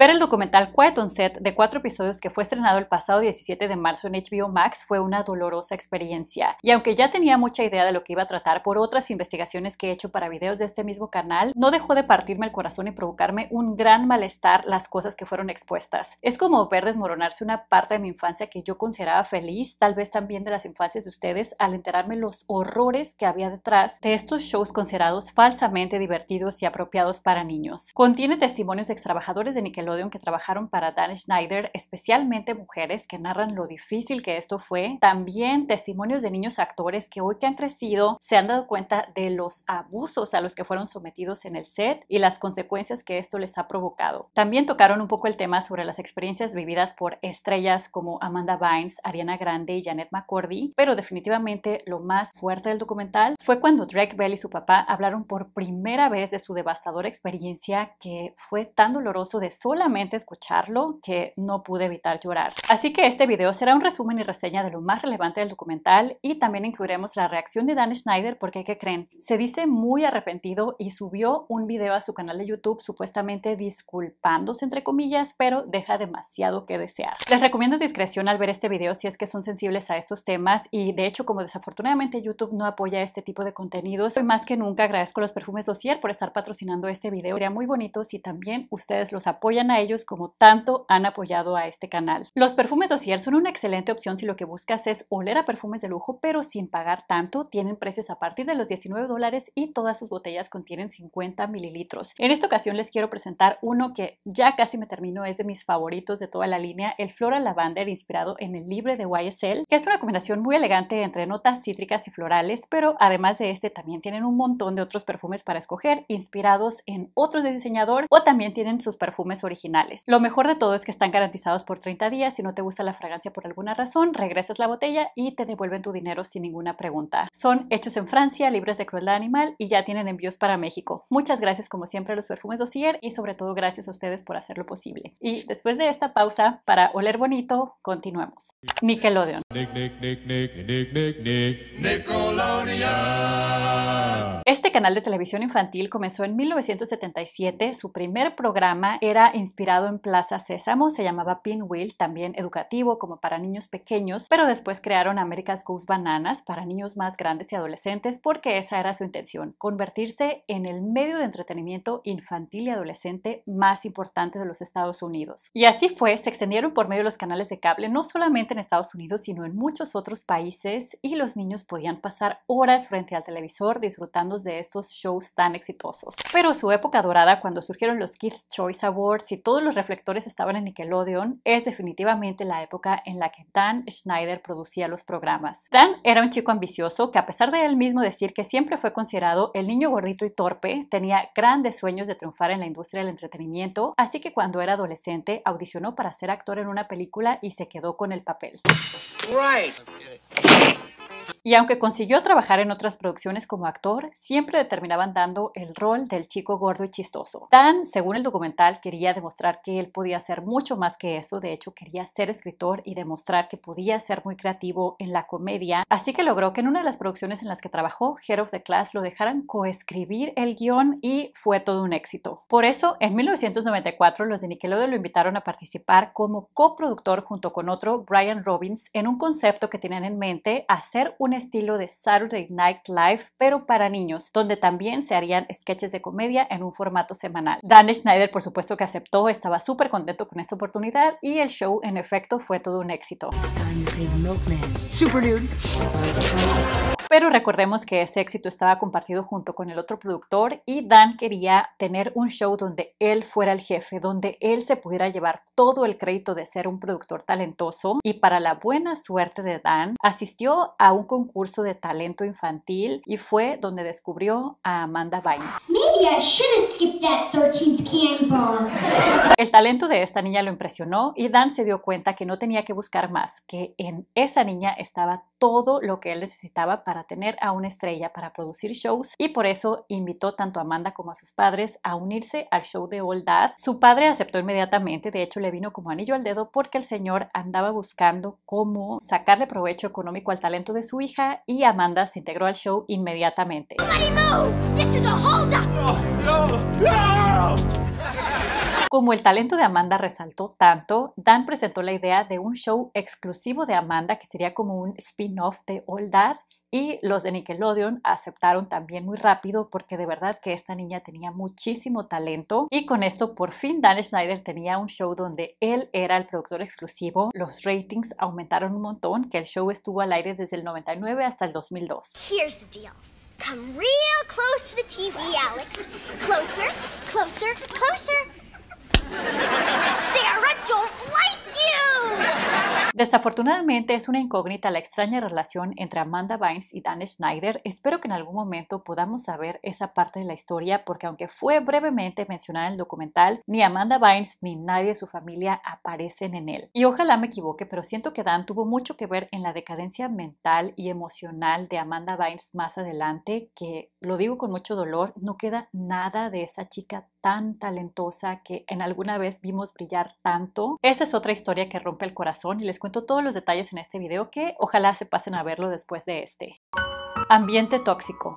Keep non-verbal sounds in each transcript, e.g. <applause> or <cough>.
Ver el documental Quiet on Set de cuatro episodios que fue estrenado el pasado 17 de marzo en HBO Max fue una dolorosa experiencia. Y aunque ya tenía mucha idea de lo que iba a tratar por otras investigaciones que he hecho para videos de este mismo canal, no dejó de partirme el corazón y provocarme un gran malestar las cosas que fueron expuestas. Es como ver desmoronarse una parte de mi infancia que yo consideraba feliz, tal vez también de las infancias de ustedes, al enterarme los horrores que había detrás de estos shows considerados falsamente divertidos y apropiados para niños. Contiene testimonios de extrabajadores de Nickelodeon que trabajaron para Dan Schneider, especialmente mujeres que narran lo difícil que esto fue. También testimonios de niños actores que hoy que han crecido se han dado cuenta de los abusos a los que fueron sometidos en el set y las consecuencias que esto les ha provocado. También tocaron un poco el tema sobre las experiencias vividas por estrellas como Amanda Bynes, Ariana Grande y Janet McCordy, pero definitivamente lo más fuerte del documental fue cuando Drake Bell y su papá hablaron por primera vez de su devastadora experiencia que fue tan doloroso de sola escucharlo que no pude evitar llorar. Así que este video será un resumen y reseña de lo más relevante del documental y también incluiremos la reacción de Dan Schneider porque, ¿qué creen? Se dice muy arrepentido y subió un video a su canal de YouTube supuestamente disculpándose entre comillas, pero deja demasiado que desear. Les recomiendo discreción al ver este video si es que son sensibles a estos temas y de hecho como desafortunadamente YouTube no apoya este tipo de contenidos, hoy pues más que nunca agradezco a los perfumes Dossier por estar patrocinando este video. Sería muy bonito si también ustedes los apoyan a ellos como tanto han apoyado a este canal. Los perfumes dossier son una excelente opción si lo que buscas es oler a perfumes de lujo pero sin pagar tanto. Tienen precios a partir de los 19 dólares y todas sus botellas contienen 50 mililitros. En esta ocasión les quiero presentar uno que ya casi me termino, es de mis favoritos de toda la línea, el Flora Lavander inspirado en el libre de YSL, que es una combinación muy elegante entre notas cítricas y florales, pero además de este también tienen un montón de otros perfumes para escoger inspirados en otros de diseñador o también tienen sus perfumes originales lo mejor de todo es que están garantizados por 30 días. Si no te gusta la fragancia por alguna razón, regresas la botella y te devuelven tu dinero sin ninguna pregunta. Son hechos en Francia, libres de crueldad animal y ya tienen envíos para México. Muchas gracias como siempre a los perfumes Dossier y sobre todo gracias a ustedes por hacerlo posible. Y después de esta pausa para oler bonito, continuemos. Nickelodeon. Nickelodeon. Este canal de televisión infantil comenzó en 1977. Su primer programa era inspirado en Plaza Sésamo, se llamaba Pinwheel, también educativo como para niños pequeños, pero después crearon America's Goose Bananas para niños más grandes y adolescentes porque esa era su intención, convertirse en el medio de entretenimiento infantil y adolescente más importante de los Estados Unidos. Y así fue, se extendieron por medio de los canales de cable, no solamente en Estados Unidos, sino en muchos otros países y los niños podían pasar horas frente al televisor disfrutando de estos shows tan exitosos. Pero su época dorada, cuando surgieron los Kids Choice Awards y todos los reflectores estaban en Nickelodeon, es definitivamente la época en la que Dan Schneider producía los programas. Dan era un chico ambicioso que a pesar de él mismo decir que siempre fue considerado el niño gordito y torpe, tenía grandes sueños de triunfar en la industria del entretenimiento, así que cuando era adolescente audicionó para ser actor en una película y se quedó con el papel. Right. Y aunque consiguió trabajar en otras producciones como actor, siempre terminaban dando el rol del chico gordo y chistoso. Dan, según el documental, quería demostrar que él podía ser mucho más que eso, de hecho quería ser escritor y demostrar que podía ser muy creativo en la comedia, así que logró que en una de las producciones en las que trabajó, Head of the Class, lo dejaran coescribir el guión y fue todo un éxito. Por eso, en 1994 los de Nickelodeon lo invitaron a participar como coproductor junto con otro, Brian Robbins, en un concepto que tenían en mente, hacer un estilo de Saturday Night Live, pero para niños, donde también se harían sketches de comedia en un formato semanal. Dan Schneider, por supuesto que aceptó, estaba súper contento con esta oportunidad y el show, en efecto, fue todo un éxito. Pero recordemos que ese éxito estaba compartido junto con el otro productor y Dan quería tener un show donde él fuera el jefe, donde él se pudiera llevar todo el crédito de ser un productor talentoso y para la buena suerte de Dan, asistió a un concurso de talento infantil y fue donde descubrió a Amanda Bynes. El talento de esta niña lo impresionó y Dan se dio cuenta que no tenía que buscar más, que en esa niña estaba todo lo que él necesitaba para tener a una estrella para producir shows y por eso invitó tanto a Amanda como a sus padres a unirse al show de Old Dad. Su padre aceptó inmediatamente, de hecho le vino como anillo al dedo porque el señor andaba buscando cómo sacarle provecho económico al talento de su hija y Amanda se integró al show inmediatamente. Como el talento de Amanda resaltó tanto, Dan presentó la idea de un show exclusivo de Amanda que sería como un spin-off de Old That y los de Nickelodeon aceptaron también muy rápido porque de verdad que esta niña tenía muchísimo talento. Y con esto por fin Dan Schneider tenía un show donde él era el productor exclusivo. Los ratings aumentaron un montón, que el show estuvo al aire desde el 99 hasta el 2002. Here's the deal. Come real close to the TV, Alex. Closer, closer, closer. Desafortunadamente es una incógnita la extraña relación entre Amanda Bynes y Dan Schneider. Espero que en algún momento podamos saber esa parte de la historia porque aunque fue brevemente mencionada en el documental, ni Amanda Bynes ni nadie de su familia aparecen en él. Y ojalá me equivoque, pero siento que Dan tuvo mucho que ver en la decadencia mental y emocional de Amanda Bynes más adelante que lo digo con mucho dolor, no queda nada de esa chica tan talentosa que en alguna vez vimos brillar tanto. Esa es otra historia que rompe el corazón y les cuento todos los detalles en este video que ojalá se pasen a verlo después de este. Ambiente tóxico.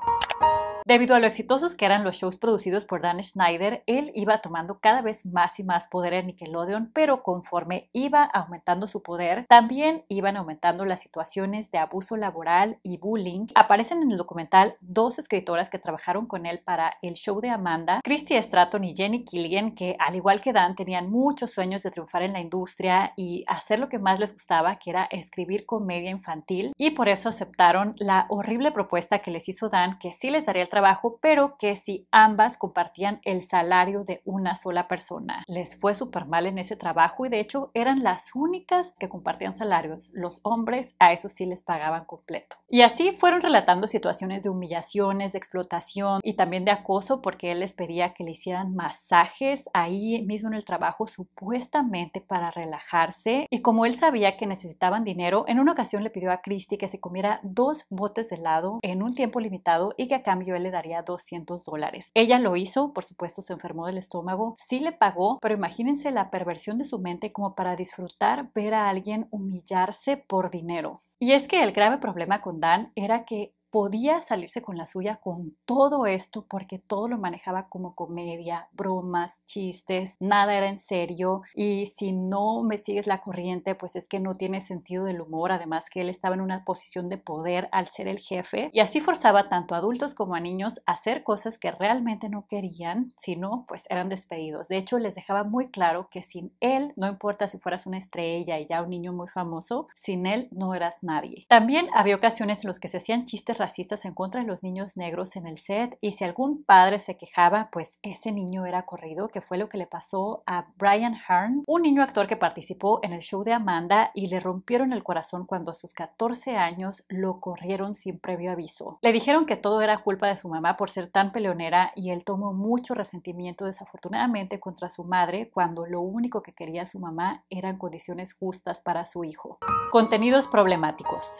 Debido a lo exitosos que eran los shows producidos por Dan Schneider, él iba tomando cada vez más y más poder en Nickelodeon, pero conforme iba aumentando su poder, también iban aumentando las situaciones de abuso laboral y bullying. Aparecen en el documental dos escritoras que trabajaron con él para el show de Amanda, Christy Stratton y Jenny Killian, que al igual que Dan tenían muchos sueños de triunfar en la industria y hacer lo que más les gustaba, que era escribir comedia infantil, y por eso aceptaron la horrible propuesta que les hizo Dan, que sí les daría el trabajo, pero que si ambas compartían el salario de una sola persona. Les fue súper mal en ese trabajo y de hecho eran las únicas que compartían salarios. Los hombres a eso sí les pagaban completo. Y así fueron relatando situaciones de humillaciones, de explotación y también de acoso porque él les pedía que le hicieran masajes ahí mismo en el trabajo supuestamente para relajarse. Y como él sabía que necesitaban dinero, en una ocasión le pidió a christie que se comiera dos botes de helado en un tiempo limitado y que a cambio le daría 200 dólares. Ella lo hizo, por supuesto se enfermó del estómago, sí le pagó, pero imagínense la perversión de su mente como para disfrutar ver a alguien humillarse por dinero. Y es que el grave problema con Dan era que podía salirse con la suya con todo esto porque todo lo manejaba como comedia, bromas, chistes, nada era en serio y si no me sigues la corriente pues es que no tiene sentido del humor, además que él estaba en una posición de poder al ser el jefe y así forzaba tanto a adultos como a niños a hacer cosas que realmente no querían, si no pues eran despedidos. De hecho les dejaba muy claro que sin él, no importa si fueras una estrella y ya un niño muy famoso, sin él no eras nadie. También había ocasiones en las que se hacían chistes racistas en contra los niños negros en el set y si algún padre se quejaba, pues ese niño era corrido, que fue lo que le pasó a Brian Hearn, un niño actor que participó en el show de Amanda y le rompieron el corazón cuando a sus 14 años lo corrieron sin previo aviso. Le dijeron que todo era culpa de su mamá por ser tan peleonera y él tomó mucho resentimiento desafortunadamente contra su madre cuando lo único que quería su mamá eran condiciones justas para su hijo. Contenidos problemáticos.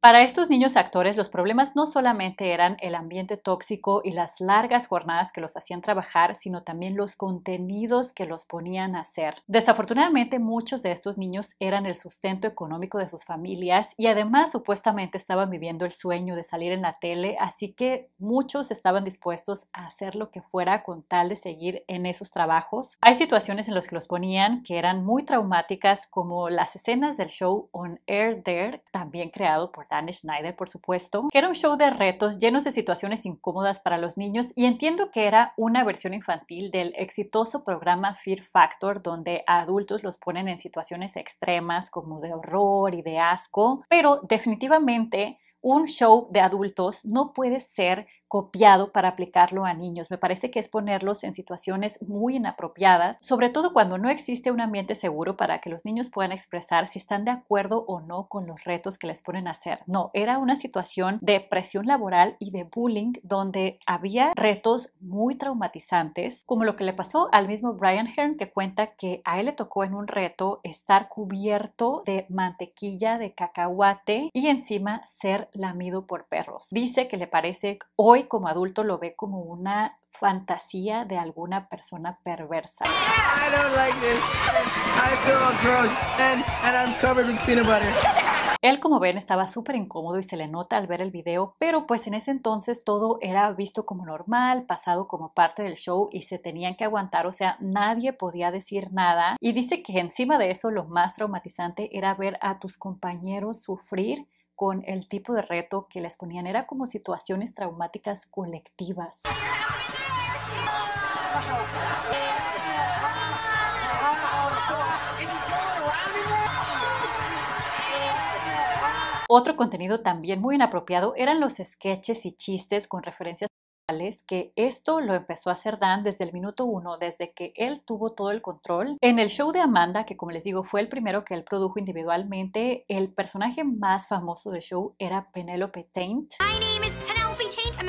Para estos niños actores los problemas no solamente eran el ambiente tóxico y las largas jornadas que los hacían trabajar, sino también los contenidos que los ponían a hacer. Desafortunadamente muchos de estos niños eran el sustento económico de sus familias y además supuestamente estaban viviendo el sueño de salir en la tele, así que muchos estaban dispuestos a hacer lo que fuera con tal de seguir en esos trabajos. Hay situaciones en las que los ponían que eran muy traumáticas como las escenas del show On Air There, también creado por Dan Schneider, por supuesto, que era un show de retos llenos de situaciones incómodas para los niños y entiendo que era una versión infantil del exitoso programa Fear Factor, donde adultos los ponen en situaciones extremas como de horror y de asco, pero definitivamente un show de adultos no puede ser copiado para aplicarlo a niños. Me parece que es ponerlos en situaciones muy inapropiadas, sobre todo cuando no existe un ambiente seguro para que los niños puedan expresar si están de acuerdo o no con los retos que les ponen a hacer. No, era una situación de presión laboral y de bullying donde había retos muy traumatizantes, como lo que le pasó al mismo Brian Hearn que cuenta que a él le tocó en un reto estar cubierto de mantequilla de cacahuate y encima ser lamido por perros. Dice que le parece, hoy como adulto lo ve como una fantasía de alguna persona perversa. Él, como ven, estaba súper incómodo y se le nota al ver el video, pero pues en ese entonces todo era visto como normal, pasado como parte del show y se tenían que aguantar, o sea, nadie podía decir nada. Y dice que encima de eso lo más traumatizante era ver a tus compañeros sufrir con el tipo de reto que les ponían. Era como situaciones traumáticas colectivas. Otro contenido también muy inapropiado eran los sketches y chistes con referencias que esto lo empezó a hacer Dan desde el minuto uno, desde que él tuvo todo el control. En el show de Amanda, que como les digo fue el primero que él produjo individualmente, el personaje más famoso del show era Penelope Taint.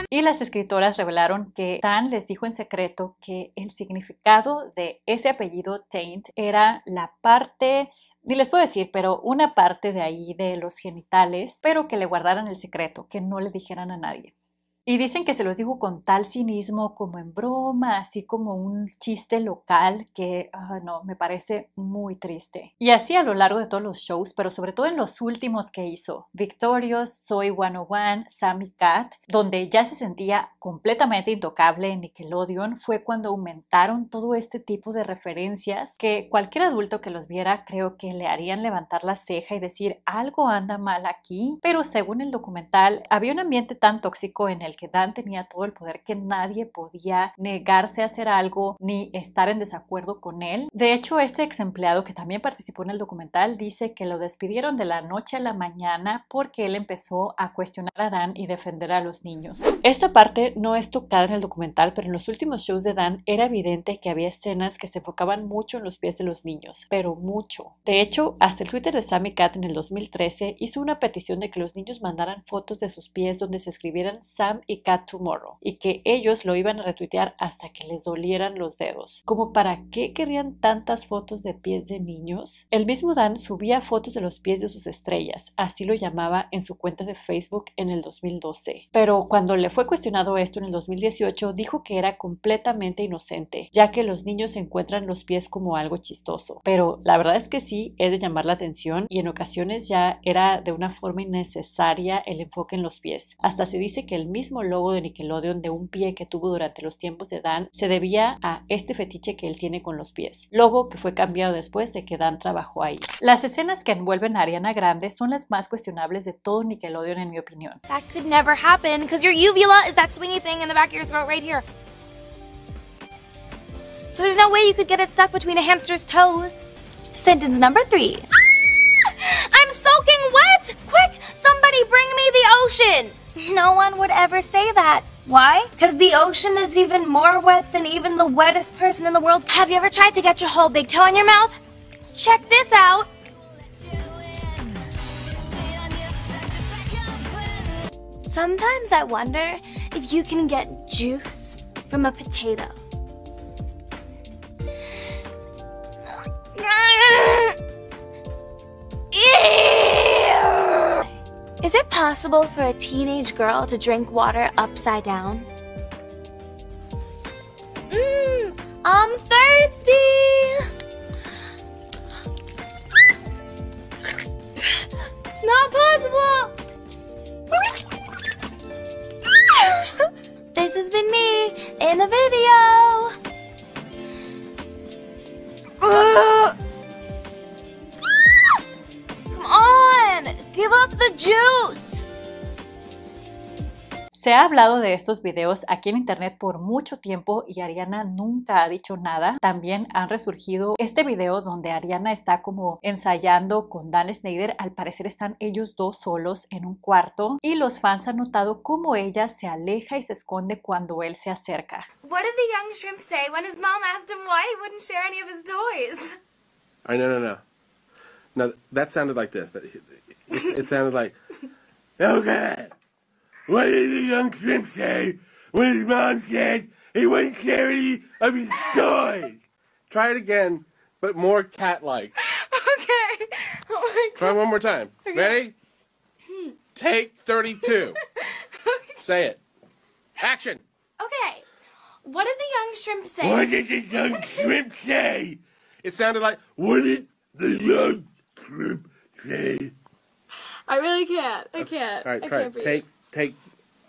Y las escritoras revelaron que Dan les dijo en secreto que el significado de ese apellido Taint era la parte ni les puedo decir, pero una parte de ahí de los genitales, pero que le guardaran el secreto, que no le dijeran a nadie. Y dicen que se los dijo con tal cinismo, como en broma, así como un chiste local que, ah, no, me parece muy triste. Y así a lo largo de todos los shows, pero sobre todo en los últimos que hizo, Victorious, Soy 101, Sammy Cat, donde ya se sentía completamente intocable en Nickelodeon, fue cuando aumentaron todo este tipo de referencias que cualquier adulto que los viera creo que le harían levantar la ceja y decir algo anda mal aquí. Pero según el documental, había un ambiente tan tóxico en el que Dan tenía todo el poder, que nadie podía negarse a hacer algo ni estar en desacuerdo con él. De hecho, este ex empleado que también participó en el documental dice que lo despidieron de la noche a la mañana porque él empezó a cuestionar a Dan y defender a los niños. Esta parte no es tocada en el documental, pero en los últimos shows de Dan era evidente que había escenas que se enfocaban mucho en los pies de los niños, pero mucho. De hecho, hasta el Twitter de Sammy Cat en el 2013 hizo una petición de que los niños mandaran fotos de sus pies donde se escribieran Sam y Cat Tomorrow y que ellos lo iban a retuitear hasta que les dolieran los dedos. Como para qué querían tantas fotos de pies de niños? El mismo Dan subía fotos de los pies de sus estrellas, así lo llamaba en su cuenta de Facebook en el 2012. Pero cuando le fue cuestionado esto en el 2018, dijo que era completamente inocente, ya que los niños encuentran los pies como algo chistoso. Pero la verdad es que sí, es de llamar la atención y en ocasiones ya era de una forma innecesaria el enfoque en los pies. Hasta se dice que el mismo mismo logo de Nickelodeon de un pie que tuvo durante los tiempos de Dan se debía a este fetiche que él tiene con los pies, logo que fue cambiado después de que Dan trabajó ahí. Las escenas que envuelven a Ariana Grande son las más cuestionables de todo Nickelodeon en mi opinión. That could never happen because your uvula is that swingy thing in the back of your throat right here. So there's no way you could get it stuck between a hamster's toes. Sentence number three. Ah! I'm soaking wet! Quick, somebody bring me the ocean! No one would ever say that. Why? Because the ocean is even more wet than even the wettest person in the world. Have you ever tried to get your whole big toe in your mouth? Check this out. Sometimes I wonder if you can get juice from a potato. <laughs> Is it possible for a teenage girl to drink water upside down? Mmm, I'm thirsty! It's not Se ha hablado de estos videos aquí en Internet por mucho tiempo y Ariana nunca ha dicho nada. También han resurgido este video donde Ariana está como ensayando con Dan Schneider. Al parecer están ellos dos solos en un cuarto y los fans han notado cómo ella se aleja y se esconde cuando él se acerca. no no no. No, What did the young shrimp say when his mom said he wouldn't share any of his toys? Try it again, but more cat-like. Okay. <laughs> Oh Try one more time. Okay. Ready? Hmm. Take 32. <laughs> okay. Say it. Action. Okay. What did the young shrimp say? What did the young shrimp say? It sounded like, what did the young shrimp say? I really can't. I can't. All right, I Can't Take Take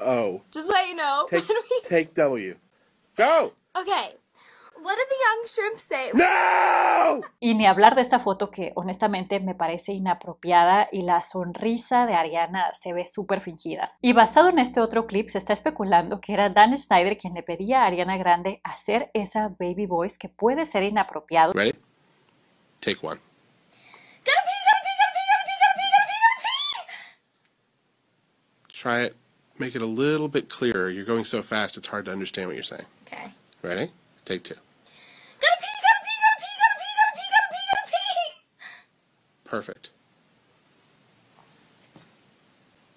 O. Oh. Just let you know. <laughs> Take, W. Go! Okay. What did the young shrimp say? No! Y ni hablar de esta foto que honestamente me parece inapropiada y la sonrisa de Ariana se ve súper fingida. Y basado en este otro clip se está especulando que era Dan Schneider quien le pedía a Ariana Grande hacer esa baby voice que puede ser inapropiado. Ready? Take one. Try it. Make it a little bit clearer. You're going so fast, it's hard to understand what you're saying. Okay. Ready? Take two. Gotta pee, gotta pee, gotta pee, gotta pee, gotta pee, gotta pee, gotta pee. Perfect.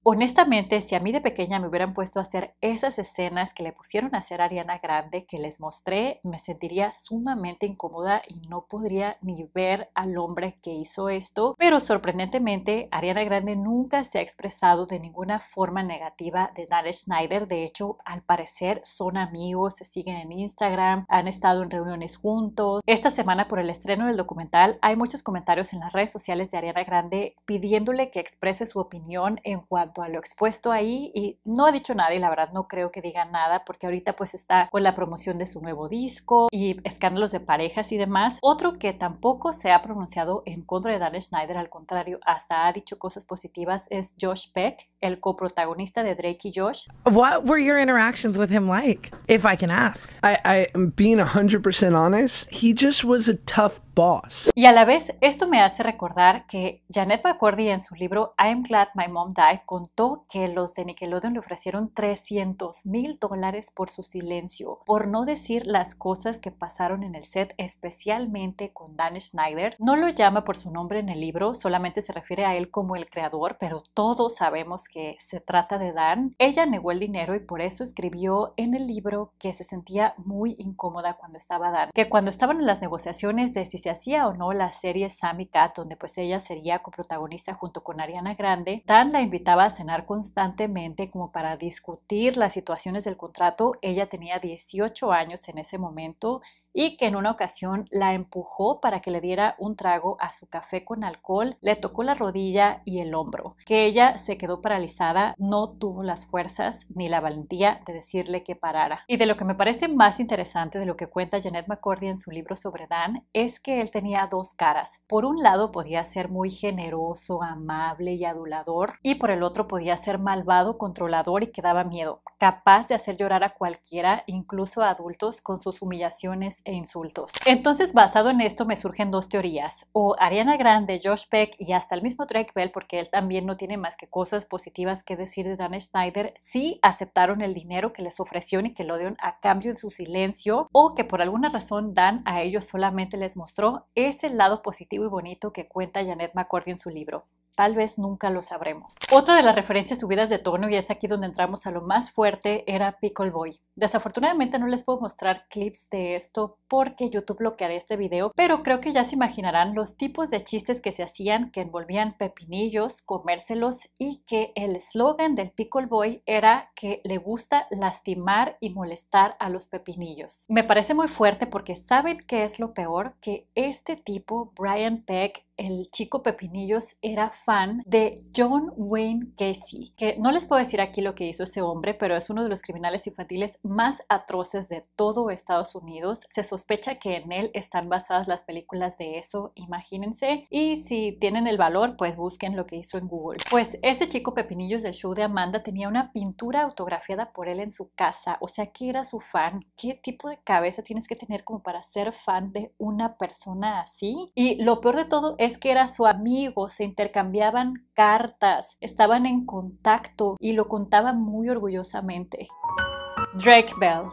Honestamente, si a mí de pequeña me hubieran puesto a hacer esas escenas que le pusieron a hacer a Ariana Grande que les mostré, me sentiría sumamente incómoda y no podría ni ver al hombre que hizo esto. Pero sorprendentemente, Ariana Grande nunca se ha expresado de ninguna forma negativa de Dan Schneider. De hecho, al parecer son amigos, se siguen en Instagram, han estado en reuniones juntos. Esta semana, por el estreno del documental, hay muchos comentarios en las redes sociales de Ariana Grande pidiéndole que exprese su opinión en cuanto a lo expuesto ahí y no ha dicho nada y la verdad no creo que diga nada porque ahorita pues está con la promoción de su nuevo disco y escándalos de parejas y demás. Otro que tampoco se ha pronunciado en contra de Dan Schneider, al contrario, hasta ha dicho cosas positivas es Josh Peck, el coprotagonista de Drake y Josh. What were your interactions with him like, if I can ask? I, being 100% honest, he just was a tough y a la vez, esto me hace recordar que Janet McCordy en su libro I'm Glad My Mom Died contó que los de Nickelodeon le ofrecieron 300 mil dólares por su silencio, por no decir las cosas que pasaron en el set, especialmente con Dan Schneider. No lo llama por su nombre en el libro, solamente se refiere a él como el creador, pero todos sabemos que se trata de Dan. Ella negó el dinero y por eso escribió en el libro que se sentía muy incómoda cuando estaba Dan, que cuando estaban en las negociaciones de se hacía o no la serie Sammy Cat, donde pues ella sería coprotagonista junto con Ariana Grande, Dan la invitaba a cenar constantemente como para discutir las situaciones del contrato. Ella tenía 18 años en ese momento y que en una ocasión la empujó para que le diera un trago a su café con alcohol, le tocó la rodilla y el hombro, que ella se quedó paralizada, no tuvo las fuerzas ni la valentía de decirle que parara. Y de lo que me parece más interesante de lo que cuenta Janet McCordy en su libro sobre Dan es que él tenía dos caras. Por un lado podía ser muy generoso, amable y adulador, y por el otro podía ser malvado, controlador y que daba miedo capaz de hacer llorar a cualquiera, incluso a adultos, con sus humillaciones e insultos. Entonces, basado en esto, me surgen dos teorías. O Ariana Grande, Josh Peck y hasta el mismo Drake Bell, porque él también no tiene más que cosas positivas que decir de Dan Schneider, sí aceptaron el dinero que les ofreció dieron a cambio de su silencio, o que por alguna razón Dan a ellos solamente les mostró ese lado positivo y bonito que cuenta Janet McCordy en su libro. Tal vez nunca lo sabremos. Otra de las referencias subidas de tono, y es aquí donde entramos a lo más fuerte, era Pickle Boy. Desafortunadamente no les puedo mostrar clips de esto porque YouTube bloqueará este video, pero creo que ya se imaginarán los tipos de chistes que se hacían que envolvían pepinillos, comérselos y que el eslogan del Pickle Boy era que le gusta lastimar y molestar a los pepinillos. Me parece muy fuerte porque saben que es lo peor, que este tipo, Brian Peck, el chico Pepinillos era fan de John Wayne Casey, que no les puedo decir aquí lo que hizo ese hombre, pero es uno de los criminales infantiles más atroces de todo Estados Unidos. Se sospecha que en él están basadas las películas de eso, imagínense. Y si tienen el valor, pues busquen lo que hizo en Google. Pues ese chico Pepinillos del show de Amanda tenía una pintura autografiada por él en su casa, o sea que era su fan. ¿Qué tipo de cabeza tienes que tener como para ser fan de una persona así? Y lo peor de todo es que era su amigo, se intercambiaban cartas, estaban en contacto y lo contaba muy orgullosamente. Drake Bell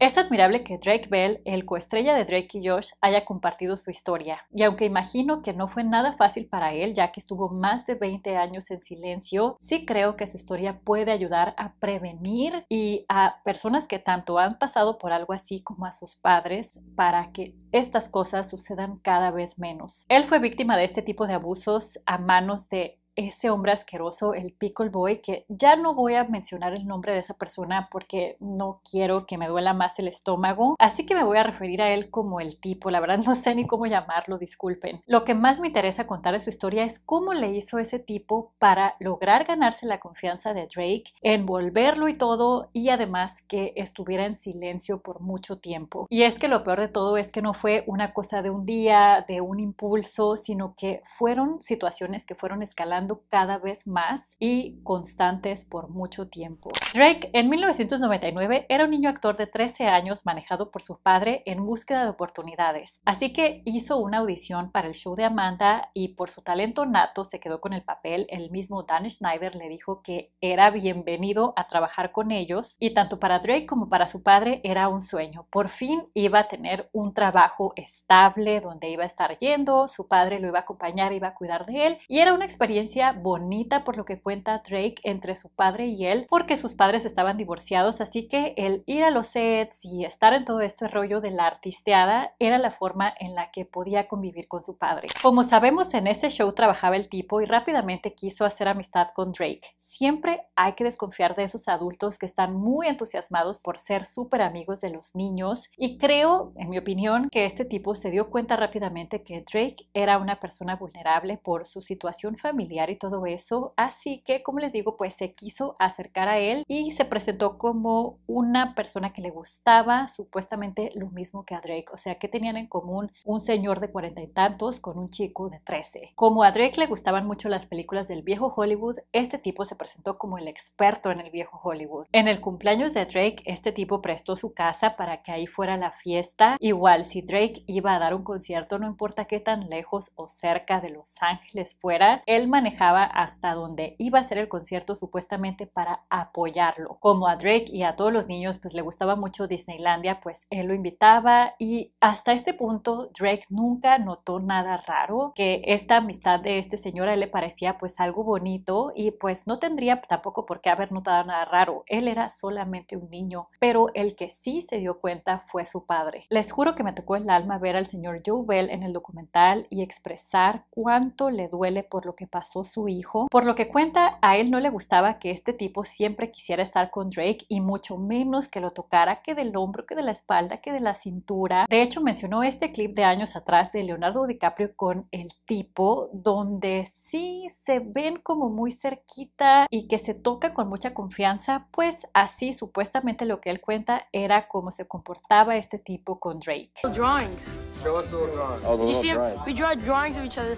es admirable que Drake Bell, el coestrella de Drake y Josh, haya compartido su historia. Y aunque imagino que no fue nada fácil para él, ya que estuvo más de 20 años en silencio, sí creo que su historia puede ayudar a prevenir y a personas que tanto han pasado por algo así como a sus padres para que estas cosas sucedan cada vez menos. Él fue víctima de este tipo de abusos a manos de ese hombre asqueroso, el Pickle Boy, que ya no voy a mencionar el nombre de esa persona porque no quiero que me duela más el estómago, así que me voy a referir a él como el tipo, la verdad no sé ni cómo llamarlo, disculpen. Lo que más me interesa contar de su historia es cómo le hizo ese tipo para lograr ganarse la confianza de Drake, envolverlo y todo, y además que estuviera en silencio por mucho tiempo. Y es que lo peor de todo es que no fue una cosa de un día, de un impulso, sino que fueron situaciones que fueron escalando cada vez más y constantes por mucho tiempo. Drake en 1999 era un niño actor de 13 años manejado por su padre en búsqueda de oportunidades, así que hizo una audición para el show de Amanda y por su talento nato se quedó con el papel. El mismo Dan Schneider le dijo que era bienvenido a trabajar con ellos y tanto para Drake como para su padre era un sueño. Por fin iba a tener un trabajo estable donde iba a estar yendo, su padre lo iba a acompañar, iba a cuidar de él y era una experiencia bonita por lo que cuenta Drake entre su padre y él, porque sus padres estaban divorciados, así que el ir a los sets y estar en todo este rollo de la artisteada era la forma en la que podía convivir con su padre. Como sabemos, en ese show trabajaba el tipo y rápidamente quiso hacer amistad con Drake. Siempre hay que desconfiar de esos adultos que están muy entusiasmados por ser súper amigos de los niños y creo, en mi opinión, que este tipo se dio cuenta rápidamente que Drake era una persona vulnerable por su situación familiar y todo eso. Así que, como les digo, pues se quiso acercar a él y se presentó como una persona que le gustaba supuestamente lo mismo que a Drake. O sea, que tenían en común un señor de cuarenta y tantos con un chico de trece. Como a Drake le gustaban mucho las películas del viejo Hollywood, este tipo se presentó como el experto en el viejo Hollywood. En el cumpleaños de Drake, este tipo prestó su casa para que ahí fuera la fiesta. Igual, si Drake iba a dar un concierto, no importa qué tan lejos o cerca de Los Ángeles fuera, él manejaba dejaba hasta donde iba a ser el concierto supuestamente para apoyarlo. Como a Drake y a todos los niños pues le gustaba mucho Disneylandia, pues él lo invitaba y hasta este punto Drake nunca notó nada raro, que esta amistad de este señor a él le parecía pues algo bonito y pues no tendría tampoco por qué haber notado nada raro. Él era solamente un niño, pero el que sí se dio cuenta fue su padre. Les juro que me tocó el alma ver al señor Joe Bell en el documental y expresar cuánto le duele por lo que pasó su hijo. Por lo que cuenta, a él no le gustaba que este tipo siempre quisiera estar con Drake y mucho menos que lo tocara que del hombro, que de la espalda, que de la cintura. De hecho, mencionó este clip de años atrás de Leonardo DiCaprio con el tipo, donde sí se ven como muy cerquita y que se toca con mucha confianza, pues así supuestamente lo que él cuenta era cómo se comportaba este tipo con Drake. Drawings. Oh, em? drawings. we draw drawings of each other.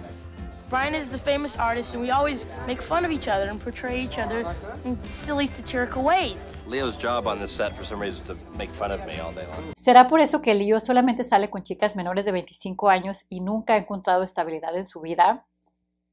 Brian is the famous artist, and we always make fun of each other and portray each other in silly, satirical ways. Leo's job on this set for some reason to make fun of me all day long. ¿Será por eso que Leo solamente sale con chicas menores de 25 años y nunca ha encontrado estabilidad en su vida?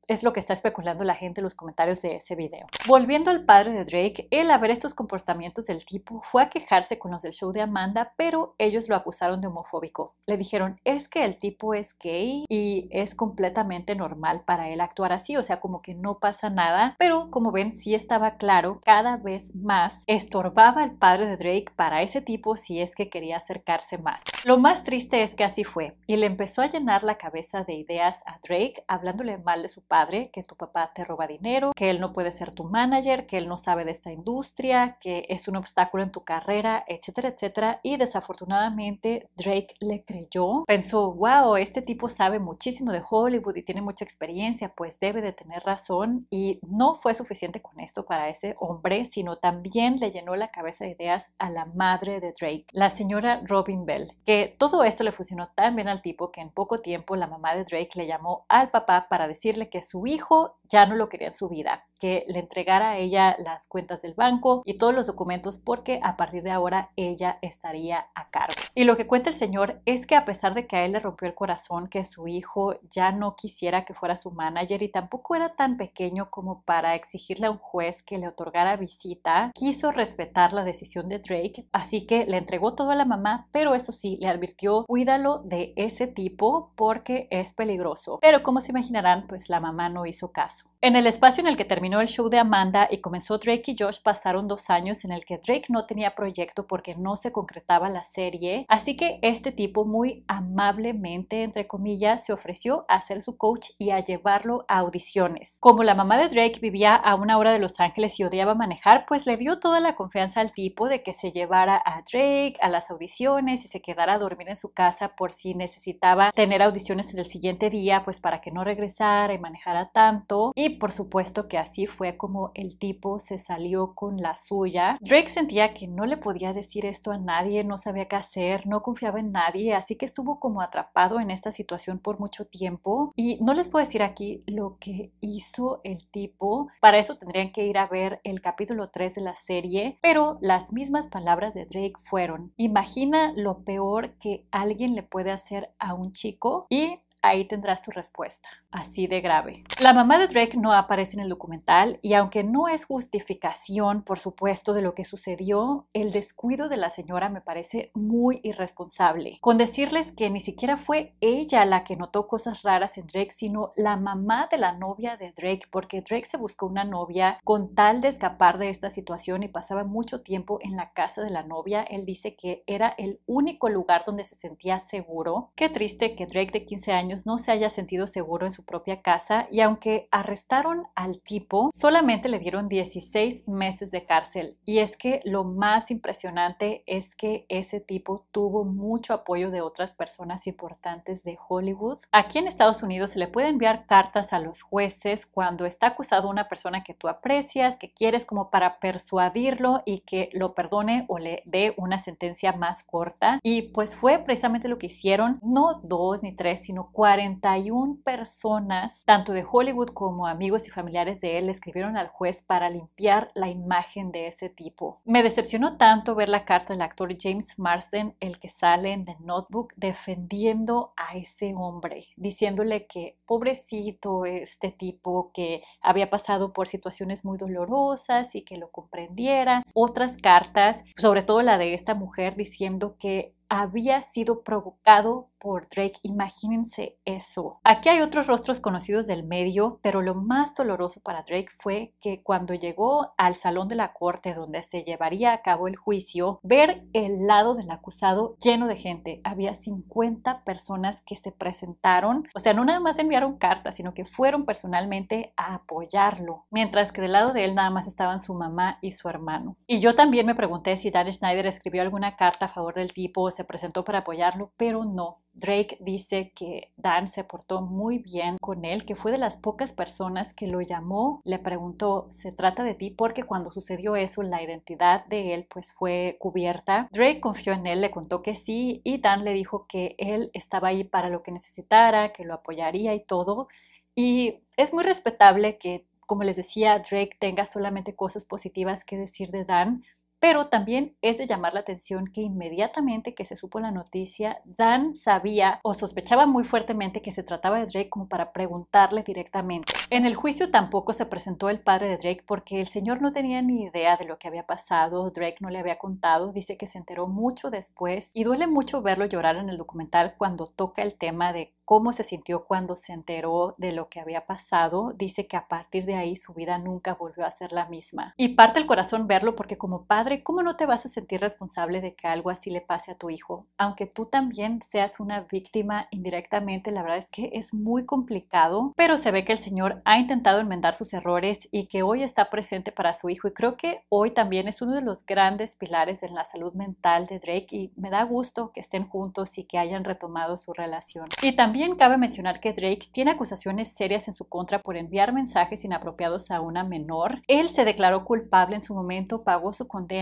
es lo que está especulando la gente en los comentarios de ese video. Volviendo al padre de Drake, él haber ver estos comportamientos del tipo fue a quejarse con los del show de Amanda, pero ellos lo acusaron de homofóbico. Le dijeron, es que el tipo es gay y es completamente normal para él actuar así, o sea, como que no pasa nada, pero como ven, sí estaba claro, cada vez más estorbaba el padre de Drake para ese tipo si es que quería acercarse más. Lo más triste es que así fue, y le empezó a llenar la cabeza de ideas a Drake hablándole mal de su padre que tu papá te roba dinero, que él no puede ser tu manager, que él no sabe de esta industria, que es un obstáculo en tu carrera, etcétera, etcétera. Y desafortunadamente Drake le creyó, pensó, wow, este tipo sabe muchísimo de Hollywood y tiene mucha experiencia, pues debe de tener razón. Y no fue suficiente con esto para ese hombre, sino también le llenó la cabeza de ideas a la madre de Drake, la señora Robin Bell, que todo esto le funcionó tan bien al tipo que en poco tiempo la mamá de Drake le llamó al papá para decirle que su hijo, ya no lo quería en su vida que le entregara a ella las cuentas del banco y todos los documentos porque a partir de ahora ella estaría a cargo. Y lo que cuenta el señor es que a pesar de que a él le rompió el corazón que su hijo ya no quisiera que fuera su manager y tampoco era tan pequeño como para exigirle a un juez que le otorgara visita, quiso respetar la decisión de Drake, así que le entregó todo a la mamá, pero eso sí, le advirtió, cuídalo de ese tipo porque es peligroso. Pero como se imaginarán, pues la mamá no hizo caso. En el espacio en el que terminó el show de Amanda y comenzó Drake y Josh pasaron dos años en el que Drake no tenía proyecto porque no se concretaba la serie, así que este tipo muy amablemente, entre comillas, se ofreció a ser su coach y a llevarlo a audiciones. Como la mamá de Drake vivía a una hora de Los Ángeles y odiaba manejar, pues le dio toda la confianza al tipo de que se llevara a Drake a las audiciones y se quedara a dormir en su casa por si necesitaba tener audiciones en el siguiente día, pues para que no regresara y manejara tanto. Y y por supuesto que así fue como el tipo se salió con la suya. Drake sentía que no le podía decir esto a nadie, no sabía qué hacer, no confiaba en nadie, así que estuvo como atrapado en esta situación por mucho tiempo. Y no les puedo decir aquí lo que hizo el tipo, para eso tendrían que ir a ver el capítulo 3 de la serie, pero las mismas palabras de Drake fueron, imagina lo peor que alguien le puede hacer a un chico y ahí tendrás tu respuesta. Así de grave. La mamá de Drake no aparece en el documental y aunque no es justificación, por supuesto, de lo que sucedió, el descuido de la señora me parece muy irresponsable. Con decirles que ni siquiera fue ella la que notó cosas raras en Drake, sino la mamá de la novia de Drake, porque Drake se buscó una novia con tal de escapar de esta situación y pasaba mucho tiempo en la casa de la novia. Él dice que era el único lugar donde se sentía seguro. Qué triste que Drake de 15 años no se haya sentido seguro en su propia casa y aunque arrestaron al tipo, solamente le dieron 16 meses de cárcel. Y es que lo más impresionante es que ese tipo tuvo mucho apoyo de otras personas importantes de Hollywood. Aquí en Estados Unidos se le puede enviar cartas a los jueces cuando está acusado una persona que tú aprecias, que quieres como para persuadirlo y que lo perdone o le dé una sentencia más corta. Y pues fue precisamente lo que hicieron, no dos ni tres, sino cuatro 41 personas, tanto de Hollywood como amigos y familiares de él, le escribieron al juez para limpiar la imagen de ese tipo. Me decepcionó tanto ver la carta del actor James Marsden, el que sale en The Notebook, defendiendo a ese hombre, diciéndole que pobrecito este tipo que había pasado por situaciones muy dolorosas y que lo comprendiera. Otras cartas, sobre todo la de esta mujer, diciendo que había sido provocado por Drake. Imagínense eso. Aquí hay otros rostros conocidos del medio, pero lo más doloroso para Drake fue que cuando llegó al salón de la corte donde se llevaría a cabo el juicio, ver el lado del acusado lleno de gente. Había 50 personas que se presentaron, o sea, no nada más enviaron cartas, sino que fueron personalmente a apoyarlo, mientras que del lado de él nada más estaban su mamá y su hermano. Y yo también me pregunté si Dan Schneider escribió alguna carta a favor del tipo, se presentó para apoyarlo, pero no. Drake dice que Dan se portó muy bien con él, que fue de las pocas personas que lo llamó, le preguntó, ¿se trata de ti? Porque cuando sucedió eso, la identidad de él pues fue cubierta. Drake confió en él, le contó que sí y Dan le dijo que él estaba ahí para lo que necesitara, que lo apoyaría y todo. Y es muy respetable que, como les decía, Drake tenga solamente cosas positivas que decir de Dan pero también es de llamar la atención que inmediatamente que se supo la noticia, Dan sabía o sospechaba muy fuertemente que se trataba de Drake como para preguntarle directamente. En el juicio tampoco se presentó el padre de Drake porque el señor no tenía ni idea de lo que había pasado, Drake no le había contado, dice que se enteró mucho después y duele mucho verlo llorar en el documental cuando toca el tema de cómo se sintió cuando se enteró de lo que había pasado, dice que a partir de ahí su vida nunca volvió a ser la misma. Y parte el corazón verlo porque como padre ¿cómo no te vas a sentir responsable de que algo así le pase a tu hijo? Aunque tú también seas una víctima indirectamente, la verdad es que es muy complicado, pero se ve que el Señor ha intentado enmendar sus errores y que hoy está presente para su hijo. Y creo que hoy también es uno de los grandes pilares en la salud mental de Drake y me da gusto que estén juntos y que hayan retomado su relación. Y también cabe mencionar que Drake tiene acusaciones serias en su contra por enviar mensajes inapropiados a una menor. Él se declaró culpable en su momento, pagó su condena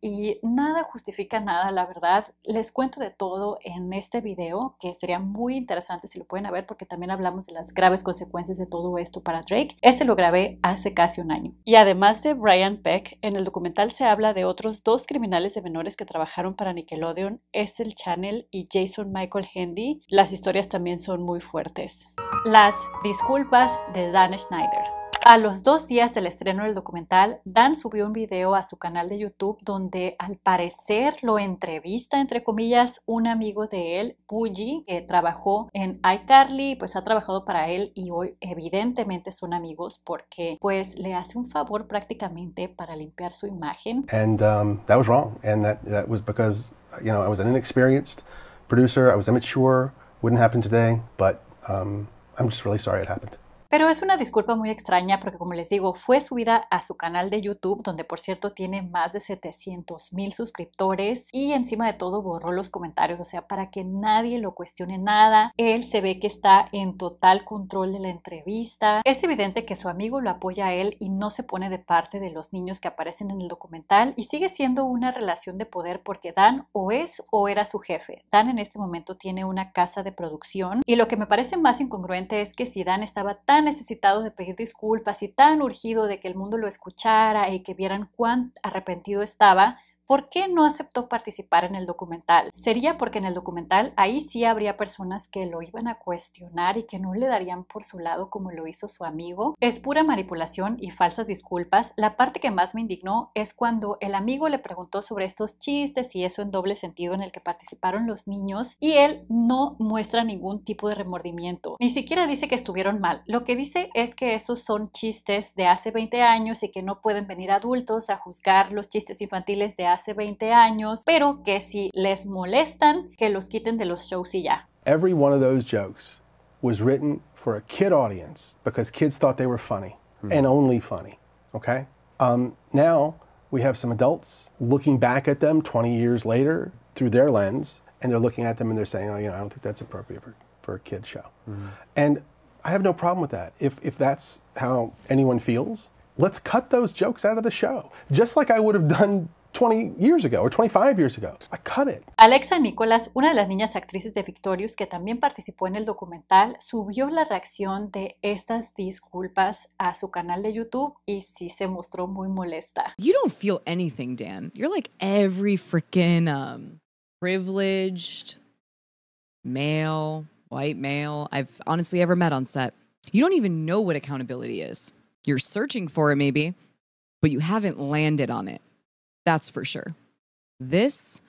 y nada justifica nada, la verdad. Les cuento de todo en este video, que sería muy interesante si lo pueden ver, porque también hablamos de las graves consecuencias de todo esto para Drake. Este lo grabé hace casi un año. Y además de Brian Peck, en el documental se habla de otros dos criminales de menores que trabajaron para Nickelodeon, Essel Channel y Jason Michael Handy. Las historias también son muy fuertes. Las disculpas de Dan Schneider. A los dos días del estreno del documental, Dan subió un video a su canal de YouTube donde al parecer lo entrevista, entre comillas, un amigo de él, puji que trabajó en iCarly, pues ha trabajado para él y hoy evidentemente son amigos porque pues le hace un favor prácticamente para limpiar su imagen. And um, that was wrong. And that, that was because, you know, I was an inexperienced producer, I was immature, wouldn't happen today, but um, I'm just really sorry it happened. Pero es una disculpa muy extraña porque, como les digo, fue subida a su canal de YouTube, donde por cierto tiene más de 700 mil suscriptores y encima de todo borró los comentarios, o sea, para que nadie lo cuestione nada. Él se ve que está en total control de la entrevista. Es evidente que su amigo lo apoya a él y no se pone de parte de los niños que aparecen en el documental y sigue siendo una relación de poder porque Dan o es o era su jefe. Dan en este momento tiene una casa de producción y lo que me parece más incongruente es que si Dan estaba tan necesitado necesitados de pedir disculpas y tan urgido de que el mundo lo escuchara y que vieran cuán arrepentido estaba, ¿Por qué no aceptó participar en el documental? Sería porque en el documental ahí sí habría personas que lo iban a cuestionar y que no le darían por su lado como lo hizo su amigo. Es pura manipulación y falsas disculpas. La parte que más me indignó es cuando el amigo le preguntó sobre estos chistes y eso en doble sentido en el que participaron los niños y él no muestra ningún tipo de remordimiento. Ni siquiera dice que estuvieron mal. Lo que dice es que esos son chistes de hace 20 años y que no pueden venir adultos a juzgar los chistes infantiles de hace 20 años, pero que si les molestan, que los quiten de los shows y ya. Every one of those jokes was written for a kid audience because kids thought they were funny mm and only funny, okay? Um, now we have some adults looking back at them 20 years later through their lens and they're looking at them and they're saying, oh, you know, I don't think that's appropriate for, for a kid show. Mm And I have no problem with that. If, if that's how anyone feels, let's cut those jokes out of the show, just like I would have done 20 years ago or 25 years ago. I cut it. Alexa Nicholas, una de las niñas actrices de Victorious que también participó en el documental, subió la reacción de estas disculpas a su canal de YouTube y sí se mostró muy molesta. You don't feel anything, Dan. You're like every freaking um, privileged male, white male I've honestly ever met on set. You don't even know what accountability is. You're searching for it maybe, but you haven't landed on it. That's for sure. This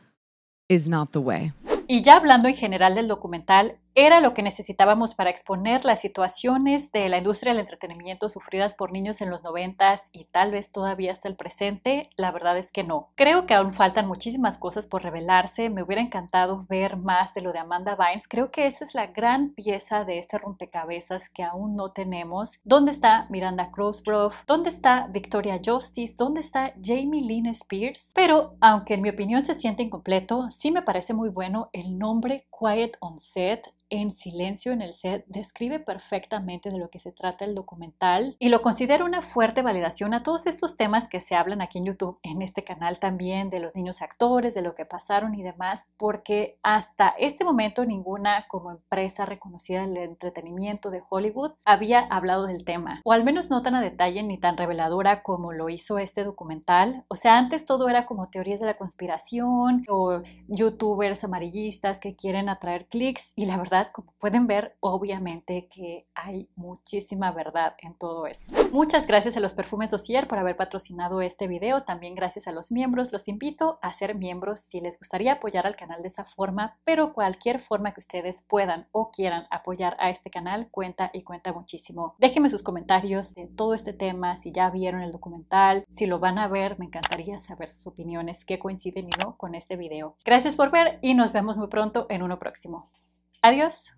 is not the way. Y ya hablando en general del documental, era lo que necesitábamos para exponer las situaciones de la industria del entretenimiento sufridas por niños en los noventas y tal vez todavía hasta el presente? La verdad es que no. Creo que aún faltan muchísimas cosas por revelarse. Me hubiera encantado ver más de lo de Amanda Bynes. Creo que esa es la gran pieza de este rompecabezas que aún no tenemos. ¿Dónde está Miranda Crosbrough? ¿Dónde está Victoria Justice? ¿Dónde está Jamie Lynn Spears? Pero aunque en mi opinión se siente incompleto, sí me parece muy bueno el nombre Quiet on Set en silencio en el set describe perfectamente de lo que se trata el documental y lo considero una fuerte validación a todos estos temas que se hablan aquí en YouTube, en este canal también, de los niños actores, de lo que pasaron y demás, porque hasta este momento ninguna como empresa reconocida del entretenimiento de Hollywood había hablado del tema, o al menos no tan a detalle ni tan reveladora como lo hizo este documental. O sea, antes todo era como teorías de la conspiración o youtubers amarillistas que quieren atraer clics y la verdad como pueden ver, obviamente que hay muchísima verdad en todo esto. Muchas gracias a los perfumes Dossier por haber patrocinado este video. También gracias a los miembros. Los invito a ser miembros si les gustaría apoyar al canal de esa forma, pero cualquier forma que ustedes puedan o quieran apoyar a este canal cuenta y cuenta muchísimo. Déjenme sus comentarios de todo este tema, si ya vieron el documental, si lo van a ver, me encantaría saber sus opiniones, qué coinciden y no con este video. Gracias por ver y nos vemos muy pronto en uno próximo. Adiós.